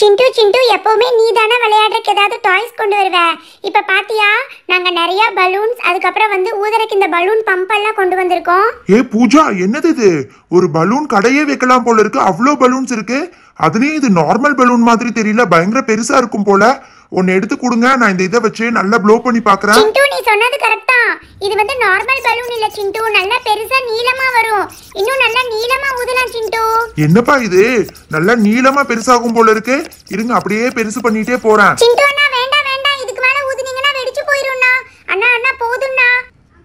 சிண்டு சிண்டு எப்போவுமே நீ தானே விளையாடுறதுக்கு ஏதாவது டாய்ஸ் கொண்டு வருவ இப்போ பாத்தியா நாங்க நிறைய பலூன்ஸ் அதுக்கப்புறம் வந்து ஊதரைக்கு இந்த பலூன் பம்ப் எல்லாம் கொண்டு வந்திருக்கோம் ஏ பூஜா என்னது இது ஒரு பலூன் கடையே வைக்கலாம் போல இருக்கு அவ்வளோ பலூன்ஸ் இருக்கு அதுலயும் இது நார்மல் பலூன் மாதிரி தெரியல பயங்கர பெருசா இருக்கும் போல ஒன்னு எடுத்து கொடுங்க நான் இந்த இதை வச்சு நல்லா ப்ளோ பண்ணி பாக்குறேன் சிண்டு நீ சொன்னது கரெக்ட் இது வந்து நார்மல் பலூன் இல்ல சிண்டு நல்லா பெருசா நீளமா வரும் இன்னும் நல்லா நீளமா ஊதலாம் சிண்டு என்னப்பா இது நல்லா நீளமா பெருசாகும் போல இருக்கு இருங்க அப்படியே பெருசு பண்ணிட்டே போறேன் சிண்டு அண்ணா வேண்டாம் வேண்டாம் இதுக்கு மேல ஊதுனீங்கன்னா வெடிச்சு போயிரும்னா அண்ணா அண்ணா போதும்னா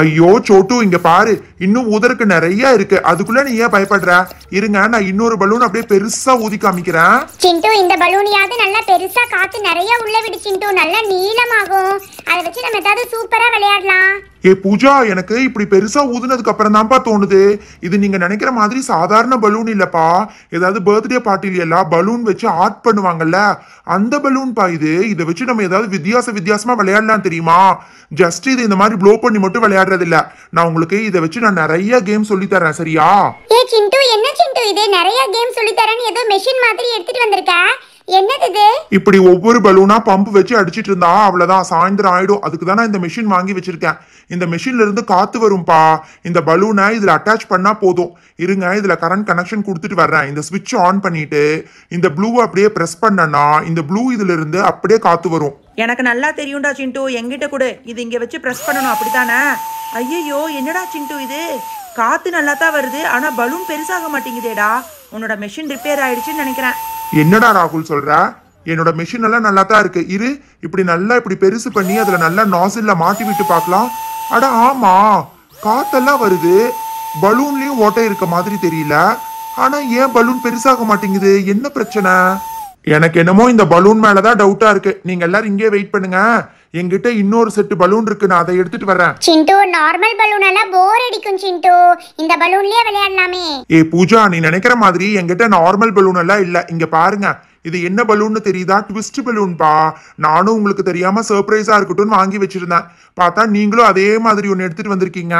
ஐயோ சோட்டு இங்க பாரு இன்னும் உதற்கு நிறைய இருக்கு அதுக்குள்ள நீ ஏன் பயப்படுற இருங்க நான் இன்னொரு பலூன் அப்படியே பெருசா ஊதி காமிக்கிறேன் சிண்டு இந்த பலூனியாவது நல்லா பெருசா காத்து நிறைய உள்ள விடு சிண்டு நல்லா நீளமாகும் அதை வச்சு நம்ம ஏதாவது சூப்பரா விளையாடலாம் ஏ பூஜா எனக்கு இப்படி பெருசா ஊதுனதுக்கு அப்புறம் தான்ப்பா தோணுது இது நீங்க நினைக்கிற மாதிரி சாதாரண பலூன் இல்லப்பா ஏதாவது பர்த்டே பார்ட்டில எல்லாம் பலூன் வச்சு ஆர்ட் பண்ணுவாங்கல்ல அந்த பலூன் பா இது இதை வச்சு நம்ம ஏதாவது வித்தியாச வித்தியாசமா விளையாடலாம் தெரியுமா ஜஸ்ட் இது இந்த மாதிரி ப்ளோ பண்ணி மட்டும் விளையாடுறது இல்ல நான் உங்களுக்கு இதை வச்சு நான் நிறைய கேம் சொல்லி தரேன் சரியா ஏ சிண்டு என்ன சிண்டு இது நிறைய கேம் சொல்லி தரேன்னு ஏதோ மெஷின் மாதிரி எடுத்துட்டு வந்திருக்கா என்னது இப்படி ஒவ்வொரு பலூனா பம்ப் வச்சு அடிச்சிட்டு இருந்தா அவ்வளவுதான் சாயந்தரம் ஆயிடும் அதுக்கு தான் இந்த மிஷின் வாங்கி வச்சிருக்கேன் இந்த மிஷின்ல இருந்து காத்து வரும்பா இந்த பலூனை இதுல அட்டாச் பண்ணா போதும் இருங்க இதுல கரண்ட் கனெக்ஷன் கொடுத்துட்டு வர்றேன் இந்த ஸ்விட்ச் ஆன் பண்ணிட்டு இந்த ப்ளூ அப்படியே ப்ரெஸ் பண்ணனா இந்த ப்ளூ இதுல இருந்து அப்படியே காத்து வரும் எனக்கு நல்லா தெரியும்டா சிண்டு எங்கிட்ட கூட இது இங்க வச்சு ப்ரெஸ் பண்ணணும் அப்படித்தானே ஐயோ என்னடா சிண்டு இது காத்து நல்லா தான் வருது ஆனா பலூன் பெருசாக மாட்டேங்குதேடா உன்னோட மெஷின் ரிப்பேர் ஆயிடுச்சுன்னு நினைக்கிறேன் என்னடா ராகுல் சொல்ற என்னோட மெஷின் எல்லாம் நல்லா தான் இருக்கு இரு இப்படி நல்லா இப்படி பெருசு பண்ணி அதுல நல்லா நாசில்ல மாட்டி விட்டு பார்க்கலாம் அட ஆமா காத்தெல்லாம் வருது பலூன்லயும் ஓட்டை இருக்க மாதிரி தெரியல ஆனா ஏன் பலூன் பெருசாக மாட்டேங்குது என்ன பிரச்சனை எனக்கு என்னமோ இந்த பலூன் மேலதான் டவுட்டா இருக்கு நீங்க எல்லாரும் இங்கே வெயிட் பண்ணுங்க என்கிட்ட இன்னொரு செட்டு பலூன் இருக்கு நான் அதை எடுத்துட்டு வரேன் சிண்டு நார்மல் பலூன் எல்லாம் போர் அடிக்கும் சிண்டு இந்த பலூன்லயே விளையாடலாமே ஏ பூஜா நீ நினைக்கிற மாதிரி என்கிட்ட நார்மல் பலூன் எல்லாம் இல்ல இங்க பாருங்க இது என்ன பலூன்னு தெரியுதா ட்விஸ்ட் பலூன்பா நானும் உங்களுக்கு தெரியாம சர்ப்ரைஸா இருக்கட்டும் வாங்கி வச்சிருந்தேன் பார்த்தா நீங்களும் அதே மாதிரி ஒன்னு எடுத்துட்டு வந்திருக்கீங்க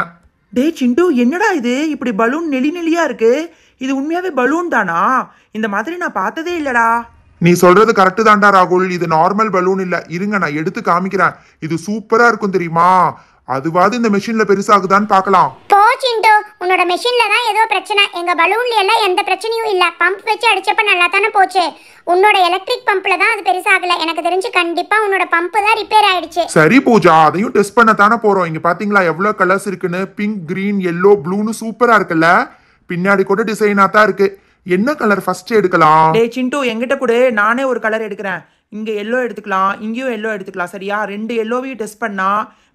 டே சிண்டு என்னடா இது இப்படி பலூன் நெளி நெளியா இருக்கு இது உண்மையாவே பலூன் தானா இந்த மாதிரி நான் பார்த்ததே இல்லடா நீ சொல்றது கரெக்டு தான்டா ராகுல் இது நார்மல் பலூன் இல்ல இருங்க நான் எடுத்து காமிக்கிறேன் இது சூப்பரா இருக்கும் தெரியுமா அதுவாது இந்த மெஷின்ல பெருசாகுதான்னு பார்க்கலாம் போ உன்னோட மெஷின்ல தான் ஏதோ பிரச்சனை எங்க பலூன்ல எல்லாம் எந்த பிரச்சனையும் இல்ல பம்ப் வச்சு அடிச்சப்ப நல்லா தானே போச்சு உன்னோட எலக்ட்ரிக் பம்ப்ல தான் அது பெருசாகல எனக்கு தெரிஞ்சு கண்டிப்பா உன்னோட பம்ப் தான் ரிப்பேர் ஆயிடுச்சு சரி பூஜா அதையும் டெஸ்ட் பண்ண தானே போறோம் இங்க பாத்தீங்களா எவ்வளவு கலர்ஸ் இருக்குன்னு பிங்க் கிரீன் எல்லோ ப்ளூன்னு சூப்பரா இருக்குல்ல பின்னாடி கூட டிசைனா தான் இருக்கு என்ன கலர் ஃபர்ஸ்ட் எடுக்கலாம் டேய் சிண்டு எங்கிட்ட கூட நானே ஒரு கலர் எடுக்கிறேன் இங்கே எல்லோ எடுத்துக்கலாம் இங்கேயும் எல்லோ எடுத்துக்கலாம் சரியா ரெண்டு எல்லோவையும் டெஸ்ட் பண்ணா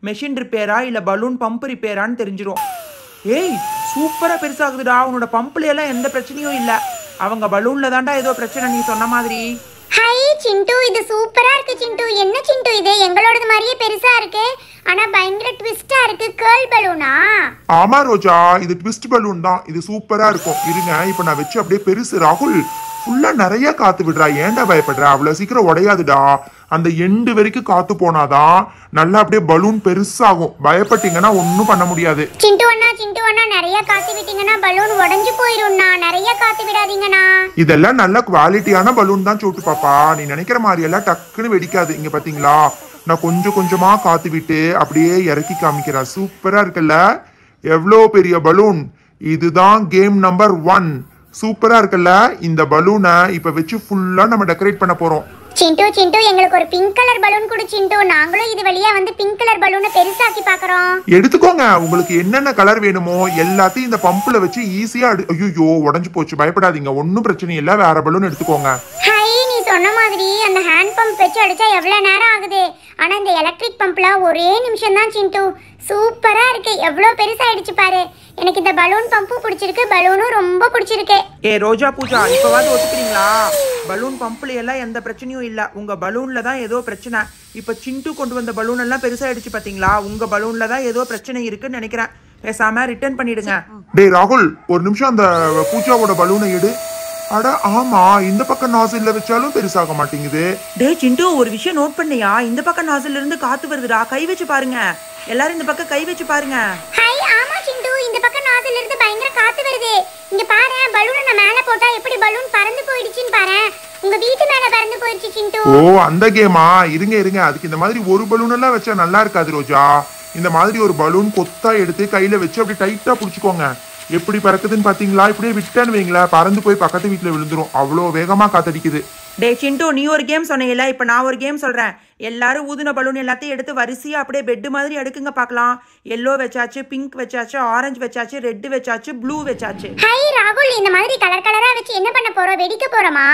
மெஷின் ரிப்பேரா இல்லை பலூன் பம்ப் ரிப்பேரான்னு தெரிஞ்சிரும் ஏய் சூப்பராக பெருசாகுதுடா உன்னோட பம்ப்ல எல்லாம் எந்த பிரச்சனையும் இல்லை அவங்க பலூனில் தான்டா ஏதோ பிரச்சனை நீ சொன்ன மாதிரி ஹாய் சிண்டு இது சூப்பராக இருக்குது சிண்டு என்ன சிண்டு இது எங்களோடது மாதிரியே பெருசாக இருக்கு ஆனால் பயங்கர ட்விஸ்ட்டாக இருக்குது கேர்ள் பலூனா ஆமா ரோஜா இது ட்விஸ்ட் பலூன் தான் இது சூப்பராக இருக்கும் இருங்க இப்போ நான் வச்சு அப்படியே பெருசு ராகுல் ஃபுல்லாக நிறைய காற்று விடுறா ஏன்டா பயப்படுறா அவ்வளோ சீக்கிரம் உடையாதுடா அந்த எண்டு வரைக்கும் காத்து போனாதான் நல்லா அப்படியே பலூன் பெருசாகும் பயப்பட்டீங்கன்னா ஒன்றும் பண்ண முடியாது நிறைய காத்து விட்டீங்கன்னா பலூன் போயிரும்ண்ணா நிறைய காத்து விடாதீங்கண்ணா இதெல்லாம் நல்ல குவாலிட்டியான பலூன் தான் சோட்டு பாப்பா நீ நினைக்கிற மாதிரி எல்லாம் டக்குன்னு வெடிக்காது இங்க பாத்தீங்களா நான் கொஞ்சம் கொஞ்சமா காத்து விட்டு அப்படியே இறக்கி காமிக்கிறேன் சூப்பரா இருக்குல்ல எவ்வளோ பெரிய பலூன் இதுதான் கேம் நம்பர் ஒன் சூப்பராக இருக்குல்ல இந்த பலூனை இப்போ வச்சு ஃபுல்லாக நம்ம டெக்கரேட் பண்ண போகிறோம் சிண்டு சிண்டு எங்களுக்கு ஒரு பிங்க் கலர் பலூன் கொடு சிண்டு நாங்களும் இது வழியா வந்து பிங்க் கலர் பலூனை பெருசாக்கி பாக்குறோம் எடுத்துக்கோங்க உங்களுக்கு என்னென்ன கலர் வேணுமோ எல்லாத்தையும் இந்த பம்புல வச்சு ஈஸியா ஐயோ உடஞ்சு போச்சு பயப்படாதீங்க ஒன்னும் பிரச்சனை இல்ல வேற பலூன் எடுத்துக்கோங்க சொன்ன மாதிரி அந்த ஹேண்ட் பம்ப் வச்சு அடிச்சா எவ்வளோ நேரம் ஆகுது ஆனால் இந்த எலக்ட்ரிக் பம்பில் ஒரே நிமிஷம் தான் சிண்டு சூப்பராக இருக்குது எவ்வளோ பெருசாகிடுச்சு பாரு எனக்கு இந்த பலூன் பம்பும் பிடிச்சிருக்கு பலூனும் ரொம்ப பிடிச்சிருக்கு ஏ ரோஜா பூஜா இப்போவாது ஒத்துக்கிறீங்களா பலூன் பம்ப்ல எல்லாம் எந்த பிரச்சனையும் இல்லை உங்கள் பலூனில் தான் ஏதோ பிரச்சனை இப்போ சிண்டு கொண்டு வந்த பலூன் எல்லாம் பெருசாகிடுச்சு பார்த்தீங்களா உங்கள் பலூனில் தான் ஏதோ பிரச்சனை இருக்குன்னு நினைக்கிறேன் பேசாம ரிட்டர்ன் பண்ணிடுங்க டேய் ராகுல் ஒரு நிமிஷம் அந்த பூஜாவோட பலூனை எடு அட ஆமா இந்த பக்கம் நாசில்ல வச்சாலும் பெருசாக மாட்டேங்குது டேய் சிண்டு ஒரு விஷயம் நோட் பண்ணியா இந்த பக்கம் நாசில்ல இருந்து காத்து வருதுடா கை வச்சு பாருங்க எல்லாரும் இந்த பக்கம் கை வச்சு பாருங்க ஹாய் ஆமா சிண்டு இந்த பக்கம் நாசில்ல இருந்து பயங்கர காத்து வருது இங்க பாரு பலூன் நான் மேல போட்டா எப்படி பலூன் பறந்து போயிடுச்சுன்னு பாரு உங்க வீட்டு மேல பறந்து போயிடுச்சு சிண்டு ஓ அந்த கேமா இருங்க இருங்க அதுக்கு இந்த மாதிரி ஒரு பலூன் எல்லாம் வச்சா நல்லா இருக்காது ரோஜா இந்த மாதிரி ஒரு பலூன் கொத்தா எடுத்து கையில வச்சு அப்படி டைட்டா புடிச்சுக்கோங்க எப்படி பறக்குதுன்னு பாத்தீங்களா இப்படியே விட்டேன்னு வைங்களா பறந்து போய் பக்கத்து வீட்டுல விழுந்துரும் அவ்வளோ வேகமா காத்தடிக்குது டே சிண்டு நீ ஒரு கேம் சொன்னீங்கல்ல இப்போ நான் ஒரு கேம் சொல்கிறேன் எல்லாரும் ஊதுன பலூன் எல்லாத்தையும் எடுத்து வரிசையாக அப்படியே பெட்டு மாதிரி எடுக்குங்க பார்க்கலாம் எல்லோ வச்சாச்சு பிங்க் வச்சாச்சு ஆரஞ்சு வச்சாச்சு ரெட் வச்சாச்சு ப்ளூ வச்சாச்சு ஹை ராகுல் இந்த மாதிரி கலர் கலராக வச்சு என்ன பண்ண போகிறோம் வெடிக்க போகிறோமா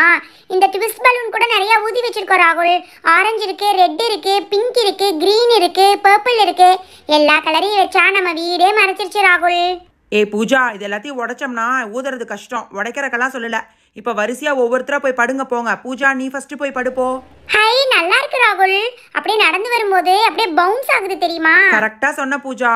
இந்த ட்விஸ்ட் பலூன் கூட நிறைய ஊதி வச்சிருக்கோம் ராகுல் ஆரஞ்சு இருக்கு ரெட் இருக்கு பிங்க் இருக்கு கிரீன் இருக்கு பர்பிள் இருக்கு எல்லா கலரையும் வச்சா நம்ம வீடே மறைச்சிருச்சு ராகுல் ஏ பூஜா இது எல்லாத்தையும் உடைச்சோம்னா ஊதுறது கஷ்டம் உடைக்கிறக்கெல்லாம் சொல்லலை இப்போ வரிசையாக ஒவ்வொருத்தராக போய் படுங்க போங்க பூஜா நீ ஃபர்ஸ்ட் போய் படுப்போ ஹை நல்லா இருக்கு ராகுல் அப்படியே நடந்து வரும்போது அப்படியே பவுன்ஸ் ஆகுது தெரியுமா கரெக்ட்டா சொன்ன பூஜா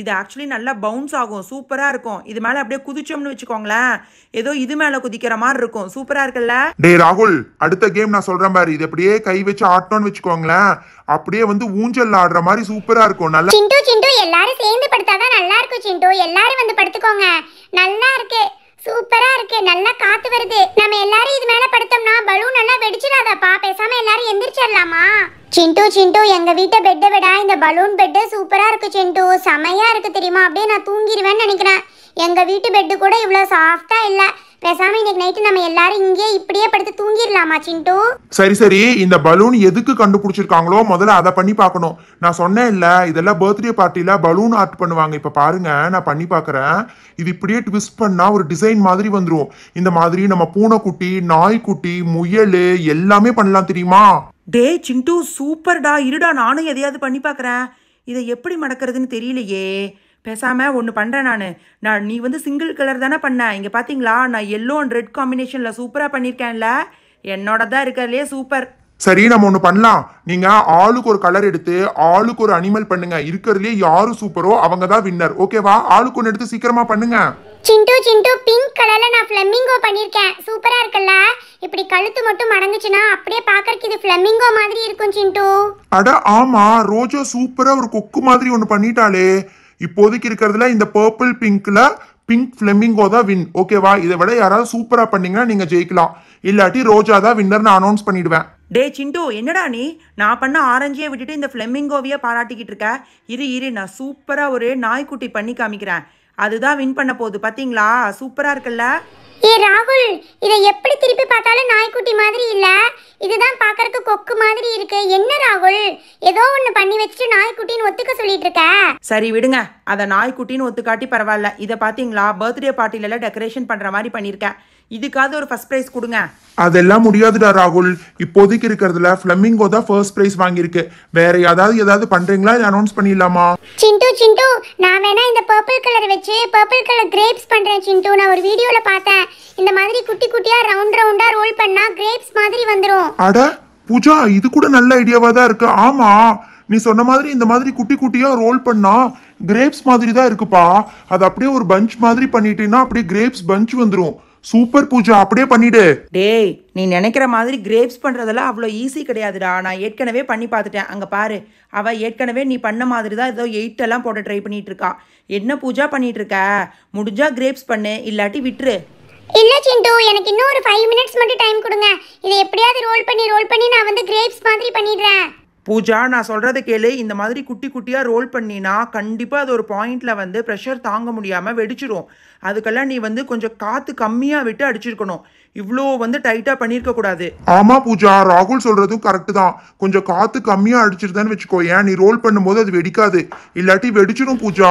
இது ஆக்சுவலி நல்லா பவுன்ஸ் ஆகும் சூப்பரா இருக்கும் இது மேல அப்படியே குதிச்சோம்னு வச்சுக்கோங்களேன் ஏதோ இது மேல குதிக்கிற மாதிரி இருக்கும் சூப்பரா இருக்குல்ல டேய் ராகுல் அடுத்த கேம் நான் சொல்றேன் பாரு இது அப்படியே கை வச்சு ஆட்டோன்னு வச்சுக்கோங்களேன் அப்படியே வந்து ஊஞ்சல் ஆடுற மாதிரி சூப்பரா இருக்கும் நல்லா சிண்டு சிண்டு எல்லாரும் சேர்ந்து படுத்தாதான் நல்லா இருக்கும் சிண்டு எல்லாரும் வந்து படுத்துக்கோங்க நல்லா இருக்கு சூப்பரா இருக்கு நல்லா காத்து வருது நம்ம எல்லாரும் இது மேல படுத்தோம்னா பலூன் நல்லா வெடிச்சிடாதாப்பா பேசாம எல்லாரும் எந்திரிச்சிடலாமா சிண்டு சிண்டு எங்க வீட்டை பெட்டை விட இந்த பலூன் பெட்டு சூப்பரா இருக்கு சிண்டு செமையா இருக்கு தெரியுமா அப்படியே நான் தூங்கிடுவேன்னு நினைக்கிறேன் எங்க வீட்டு பெட்டு கூட இவ்வளோ சாஃப்டா இல்லை பேசாம இன்னைக்கு நைட் நம்ம எல்லாரும் இங்கே இப்படியே படுத்து தூங்கிடலாமா சிண்டு சரி சரி இந்த பலூன் எதுக்கு கண்டுபிடிச்சிருக்காங்களோ முதல்ல அதை பண்ணி பார்க்கணும் நான் சொன்னேன் இல்ல இதெல்லாம் பர்த்டே பார்ட்டில பலூன் ஆர்ட் பண்ணுவாங்க இப்ப பாருங்க நான் பண்ணி பார்க்கறேன் இது இப்படியே ட்விஸ்ட் பண்ணா ஒரு டிசைன் மாதிரி வந்துரும் இந்த மாதிரி நம்ம பூனைக்குட்டி நாய்க்குட்டி முயல் எல்லாமே பண்ணலாம் தெரியுமா டே சிண்டு சூப்பர்டா இருடா நானும் எதையாவது பண்ணி பார்க்குறேன் இதை எப்படி மடக்கிறதுன்னு தெரியலையே பேசாமல் ஒன்று பண்ணுறேன் நான் நான் நீ வந்து சிங்கிள் கலர் தானே பண்ண இங்கே பார்த்தீங்களா நான் எல்லோ அண்ட் ரெட் காம்பினேஷனில் சூப்பராக பண்ணியிருக்கேன்ல என்னோட தான் இருக்கிறதுலே சூப்பர் சரி நம்ம ஒன்று பண்ணலாம் நீங்க ஆளுக்கு ஒரு கலர் எடுத்து ஆளுக்கு ஒரு அனிமல் பண்ணுங்க இருக்கிறதுலே யாரு சூப்பரோ அவங்க தான் வின்னர் ஓகேவா ஆளுக்கு ஒன்று எடுத்து சீக்கிரமா பண்ணுங்க சிண்டு சிண்டு பிங்க் கலர்ல நான் ஃப்ளெமிங்கோ பண்ணிருக்கேன் சூப்பரா இருக்குல்ல இப்படி கழுத்து மட்டும் மடங்குச்சுன்னா அப்படியே பாக்கறதுக்கு இது ஃப்ளெமிங்கோ மாதிரி இருக்கும் சிண்டு அட ஆமா ரோஜா சூப்பரா ஒரு கொக்கு மாதிரி ஒன்று பண்ணிட்டாலே இப்போதைக்கு இருக்கிறதுல இந்த பர்பிள் பிங்க்ல பிங்க் ஃபிளெமிங்கோ தான் வின் ஓகேவா இதை விட யாராவது சூப்பரா பண்ணீங்கன்னா நீங்க ஜெயிக்கலாம் இல்லாட்டி ரோஜா தான் வின்னர் அனௌன்ஸ் பண்ணிடுவேன் டே சிண்டு என்னடா நீ நான் பண்ண ஆரஞ்சியை விட்டுட்டு இந்த ஃப்ளெமிங்கோவையே பாராட்டிக்கிட்டு இருக்க இரு இரு நான் சூப்பராக ஒரு நாய்க்குட்டி பண்ணி காமிக்கிறேன் அதுதான் வின் பண்ண போகுது பார்த்தீங்களா சூப்பராக இருக்குல்ல ஏ ராகுல் இதை எப்படி திருப்பி பார்த்தாலும் நாய்க்குட்டி மாதிரி இல்ல இதுதான் பார்க்கறதுக்கு கொக்கு மாதிரி இருக்கு என்ன ராகுல் ஏதோ ஒண்ணு பண்ணி வச்சுட்டு நாய்க்குட்டின்னு ஒத்துக்க சொல்லிட்டு இருக்க சரி விடுங்க அதை நாய்க்குட்டின்னு ஒத்துக்காட்டி பரவாயில்ல இதை பார்த்தீங்களா பர்த்டே பார்ட்டில டெக்கரேஷன் பண்ற மாதிரி பண்ணியிருக்கேன் இதுக்காவது ஒரு ஃபர்ஸ்ட் ப்ரைஸ் கொடுங்க அதெல்லாம் முடியாதுடா ராகுல் இப்போதைக்கு இருக்கிறதுல ஃப்ளமிங்கோ தான் ஃபர்ஸ்ட் ப்ரைஸ் வாங்கியிருக்கு வேற ஏதாவது ஏதாவது பண்றீங்களா இல்ல அனௌன்ஸ் பண்ணிடலாமா சிண்டு சிண்டு நான் வேணா இந்த பர்பிள் கலர் வச்சு பர்பிள் கலர் கிரேப்ஸ் பண்றேன் சிண்டு நான் ஒரு வீடியோல பார்த்தேன் இந்த மாதிரி குட்டி குட்டியா ரவுண்ட் ரவுண்டா ரோல் பண்ணா கிரேப்ஸ் மாதிரி வந்துரும் அட பூஜா இது கூட நல்ல ஐடியாவா தான் இருக்கு ஆமா நீ சொன்ன மாதிரி இந்த மாதிரி குட்டி குட்டியா ரோல் பண்ணா கிரேப்ஸ் மாதிரி தான் இருக்குப்பா அது அப்படியே ஒரு பஞ்ச் மாதிரி பண்ணிட்டீங்கன்னா அப்படியே கிரேப்ஸ் பஞ்ச் வந்துடும் சூப்பர் பூஜா அப்படியே பண்ணிடு டேய் நீ நினைக்கிற மாதிரி கிரேப்ஸ் பண்ணுறதெல்லாம் அவ்வளோ ஈஸி கிடையாதுடா நான் ஏற்கனவே பண்ணி பார்த்துட்டேன் அங்கே பாரு அவள் ஏற்கனவே நீ பண்ண மாதிரி தான் ஏதோ எயிட்டெல்லாம் போட ட்ரை பண்ணிட்டு இருக்கா என்ன பூஜா பண்ணிட்டு இருக்க முடிஞ்சா கிரேப்ஸ் பண்ணு இல்லாட்டி விட்டுரு இல்லை சிண்டு எனக்கு இன்னும் ஒரு ஃபைவ் மினிட்ஸ் மட்டும் டைம் கொடுங்க இதை எப்படியாவது ரோல் பண்ணி ரோல் பண்ணி நான் வந்து கிரேப்ஸ் மாதிரி பண்ணிடுறேன் பூஜா நான் சொல்கிறத கேளு இந்த மாதிரி குட்டி குட்டியாக ரோல் பண்ணினா கண்டிப்பாக அது ஒரு பாயிண்டில் வந்து ப்ரெஷர் தாங்க முடியாமல் வெடிச்சிடும் அதுக்கெல்லாம் நீ வந்து கொஞ்சம் காற்று கம்மியாக விட்டு அடிச்சிருக்கணும் இவ்வளோ வந்து டைட்டாக பண்ணியிருக்கக்கூடாது ஆமாம் பூஜா ராகுல் சொல்கிறதும் கரெக்டு தான் கொஞ்சம் காற்று கம்மியாக அடிச்சிருதான்னு வச்சுக்கோ ஏன் நீ ரோல் பண்ணும்போது அது வெடிக்காது இல்லாட்டி வெடிச்சிடும் பூஜா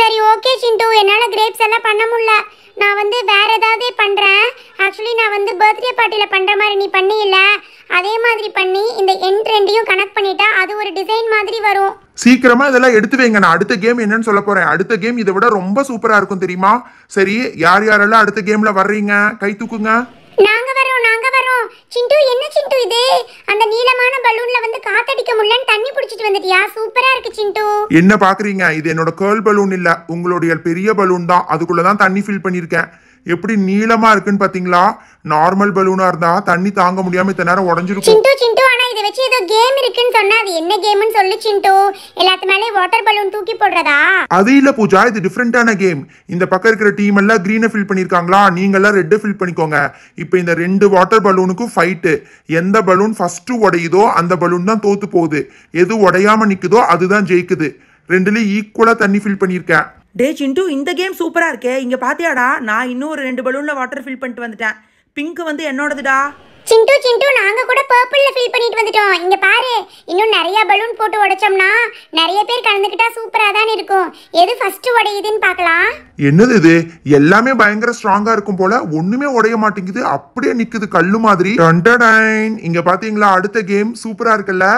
சரி ஓகே சிந்து என்னால் கிரேப்ஸ் எல்லாம் பண்ண முடியல நான் வந்து வேற ஏதாவது பண்ணுறேன் ஆக்சுவலி நான் வந்து பர்த்டே பார்ட்டியில் பண்ணுற மாதிரி நீ பண்ணியில அதே மாதிரி பண்ணி இந்த எண்ட் ரெண்டையும் கனெக்ட் பண்ணிட்டா அது ஒரு டிசைன் மாதிரி வரும் சீக்கிரமா இதெல்லாம் எடுத்து வைங்க நான் அடுத்த கேம் என்னன்னு சொல்ல போறேன் அடுத்த கேம் இதை விட ரொம்ப சூப்பரா இருக்கும் தெரியுமா சரி யார் யாரெல்லாம் அடுத்த கேம்ல வர்றீங்க கை தூக்குங்க நாங்க வரோம் நாங்க வரோம் சிண்டு என்ன சிண்டு இது அந்த நீலமான பலூன்ல வந்து காத்தடிக்க முடியலன்னு தண்ணி புடிச்சிட்டு வந்துட்டியா சூப்பரா இருக்கு சிண்டு என்ன பாக்குறீங்க இது என்னோட கேர்ள் பலூன் இல்ல உங்களுடைய பெரிய பலூன் தான் அதுக்குள்ளதான் தண்ணி ஃபில் பண்ணிருக்கேன் எப்படி நீளமா இருக்குன்னு பாத்தீங்களா நார்மல் பலூனா இருந்தா தண்ணி தாங்க முடியாம இத்தனை நேரம் உடஞ்சிருக்கும் சிண்டு சிண்டு இதை வச்சு ஏதோ கேம் இருக்குன்னு சொன்னா அது என்ன கேம்னு சொல்லு சிண்டு எல்லாத்து மேலே வாட்டர் பலூன் தூக்கி போடுறதா அது இல்ல பூஜா இது டிஃப்ரெண்டான கேம் இந்த பக்கம் இருக்கிற டீம் எல்லாம் கிரீனை ஃபில் பண்ணிருக்காங்களா நீங்க எல்லாம் ரெட் ஃபில் பண்ணிக்கோங்க இப்போ இந்த ரெண்டு வாட்டர் பலூனுக்கும் ஃபைட்டு எந்த பலூன் ஃபர்ஸ்ட் உடையுதோ அந்த பலூன் தான் தோத்து போகுது எது உடையாம நிக்குதோ அதுதான் ஜெயிக்குது ரெண்டுலயும் ஈக்குவலா தண்ணி ஃபில் பண்ணியிருக்கேன் டே சிண்டு இந்த கேம் சூப்பரா இருக்கே இங்க பாத்தியாடா நான் இன்னும் ஒரு ரெண்டு பலூன்ல வாட்டர் ஃபில் பண்ணிட்டு வந்துட்டேன் பிங்க் வந்து என்னோடதுடா சிண்டு சிண்டு நாங்க கூட பர்பிள்ல ஃபில் பண்ணிட்டு வந்துட்டோம் இங்க பாரு இன்னும் நிறைய பலூன் போட்டு உடைச்சோம்னா நிறைய பேர் கலந்துக்கிட்டா சூப்பரா தான் இருக்கும் எது ஃபர்ஸ்ட் உடையுதுன்னு பார்க்கலாம் என்னது இது எல்லாமே பயங்கர ஸ்ட்ராங்கா இருக்கும் போல ஒண்ணுமே உடைய மாட்டேங்குது அப்படியே நிக்குது கல்லு மாதிரி டண்டடைன் இங்க பாத்தீங்களா அடுத்த கேம் சூப்பரா இருக்குல்ல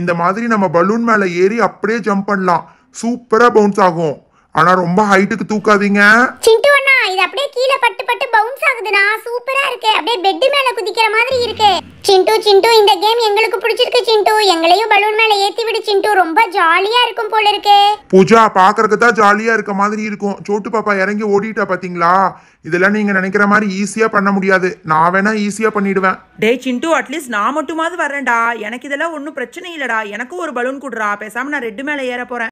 இந்த மாதிரி நம்ம பலூன் மேல ஏறி அப்படியே ஜம்ப் பண்ணலாம் சூப்பரா பவுன்ஸ் ஆகும் ஆனா ரொம்ப ஹைட்டுக்கு தூக்காதீங்க சிண்டு அண்ணா இது அப்படியே கீழே பட்டு பட்டு பவுன்ஸ் ஆகுதுண்ணா சூப்பரா இருக்கு அப்படியே பெட் மேல குதிக்கிற மாதிரி இருக்கு சிண்டு சிண்டு இந்த கேம் எங்களுக்கு பிடிச்சிருக்கு சிண்டு எங்களையும் பலூன் மேல ஏத்தி விடு சிண்டு ரொம்ப ஜாலியா இருக்கும் போல இருக்கு பூஜா பாக்குறதுக்கு தான் ஜாலியா இருக்க மாதிரி இருக்கும் சோட்டு பாப்பா இறங்கி ஓடிட்டா பாத்தீங்களா இதெல்லாம் நீங்க நினைக்கிற மாதிரி ஈஸியா பண்ண முடியாது நான் வேணா ஈஸியா பண்ணிடுவேன் டேய் சிண்டு அட்லீஸ்ட் நான் மட்டுமாவது வரேன்டா எனக்கு இதெல்லாம் ஒன்றும் பிரச்சனை இல்லடா எனக்கும் ஒரு பலூன் கொடுறா பேசாம நான் ரெட்டு மேல ஏற போறேன்